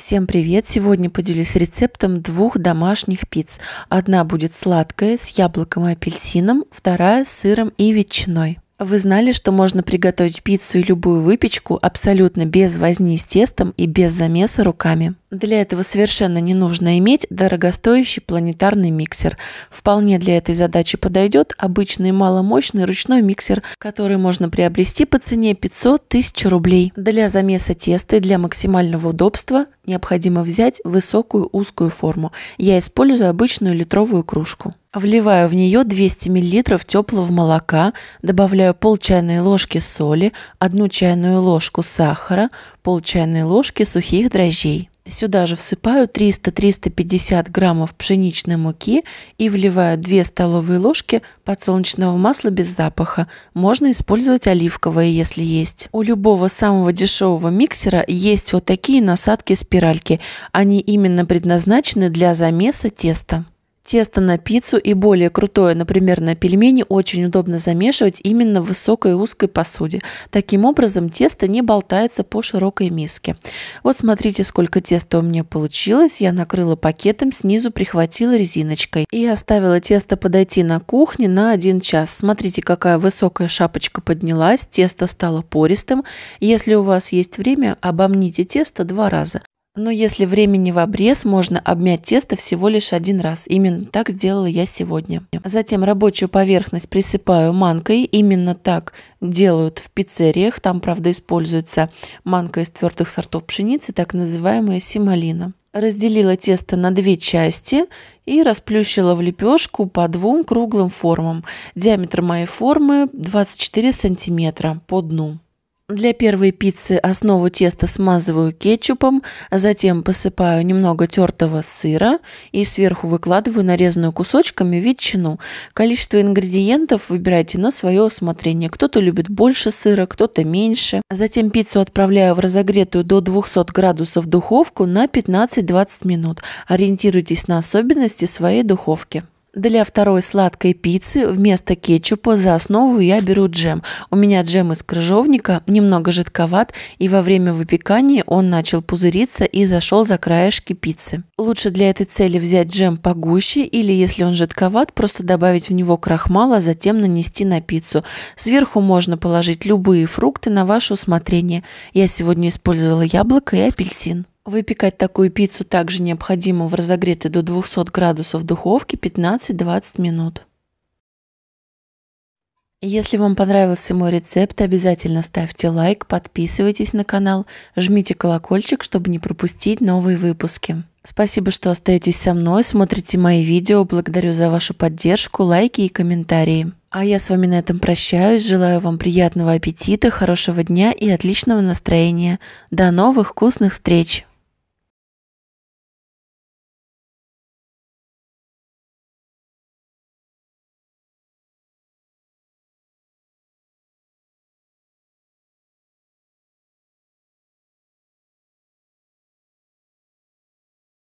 Всем привет! Сегодня поделюсь рецептом двух домашних пиц. Одна будет сладкая с яблоком и апельсином, вторая с сыром и ветчиной. Вы знали, что можно приготовить пиццу и любую выпечку абсолютно без возни с тестом и без замеса руками. Для этого совершенно не нужно иметь дорогостоящий планетарный миксер. Вполне для этой задачи подойдет обычный маломощный ручной миксер, который можно приобрести по цене 500 тысяч рублей. Для замеса теста и для максимального удобства необходимо взять высокую узкую форму. Я использую обычную литровую кружку. Вливаю в нее 200 мл теплого молока, добавляю пол чайной ложки соли, одну чайную ложку сахара, пол чайной ложки сухих дрожжей. Сюда же всыпаю 300-350 граммов пшеничной муки и вливаю 2 столовые ложки подсолнечного масла без запаха. Можно использовать оливковое, если есть. У любого самого дешевого миксера есть вот такие насадки-спиральки. Они именно предназначены для замеса теста. Тесто на пиццу и более крутое, например, на пельмени, очень удобно замешивать именно в высокой и узкой посуде. Таким образом, тесто не болтается по широкой миске. Вот смотрите, сколько теста у меня получилось. Я накрыла пакетом, снизу прихватила резиночкой и оставила тесто подойти на кухне на 1 час. Смотрите, какая высокая шапочка поднялась, тесто стало пористым. Если у вас есть время, обомните тесто два раза. Но если времени в обрез, можно обмять тесто всего лишь один раз. Именно так сделала я сегодня. Затем рабочую поверхность присыпаю манкой. Именно так делают в пиццериях. Там, правда, используется манка из твердых сортов пшеницы, так называемая сималина. Разделила тесто на две части и расплющила в лепешку по двум круглым формам. Диаметр моей формы 24 сантиметра по дну. Для первой пиццы основу теста смазываю кетчупом, затем посыпаю немного тертого сыра и сверху выкладываю нарезанную кусочками ветчину. Количество ингредиентов выбирайте на свое усмотрение. Кто-то любит больше сыра, кто-то меньше. Затем пиццу отправляю в разогретую до 200 градусов духовку на 15-20 минут. Ориентируйтесь на особенности своей духовки. Для второй сладкой пиццы вместо кетчупа за основу я беру джем. У меня джем из крыжовника, немного жидковат, и во время выпекания он начал пузыриться и зашел за краешки пиццы. Лучше для этой цели взять джем погуще или, если он жидковат, просто добавить в него крахмал, а затем нанести на пиццу. Сверху можно положить любые фрукты на ваше усмотрение. Я сегодня использовала яблоко и апельсин. Выпекать такую пиццу также необходимо в разогретой до 200 градусов духовке 15-20 минут. Если вам понравился мой рецепт, обязательно ставьте лайк, подписывайтесь на канал, жмите колокольчик, чтобы не пропустить новые выпуски. Спасибо, что остаетесь со мной, смотрите мои видео, благодарю за вашу поддержку, лайки и комментарии. А я с вами на этом прощаюсь, желаю вам приятного аппетита, хорошего дня и отличного настроения. До новых вкусных встреч!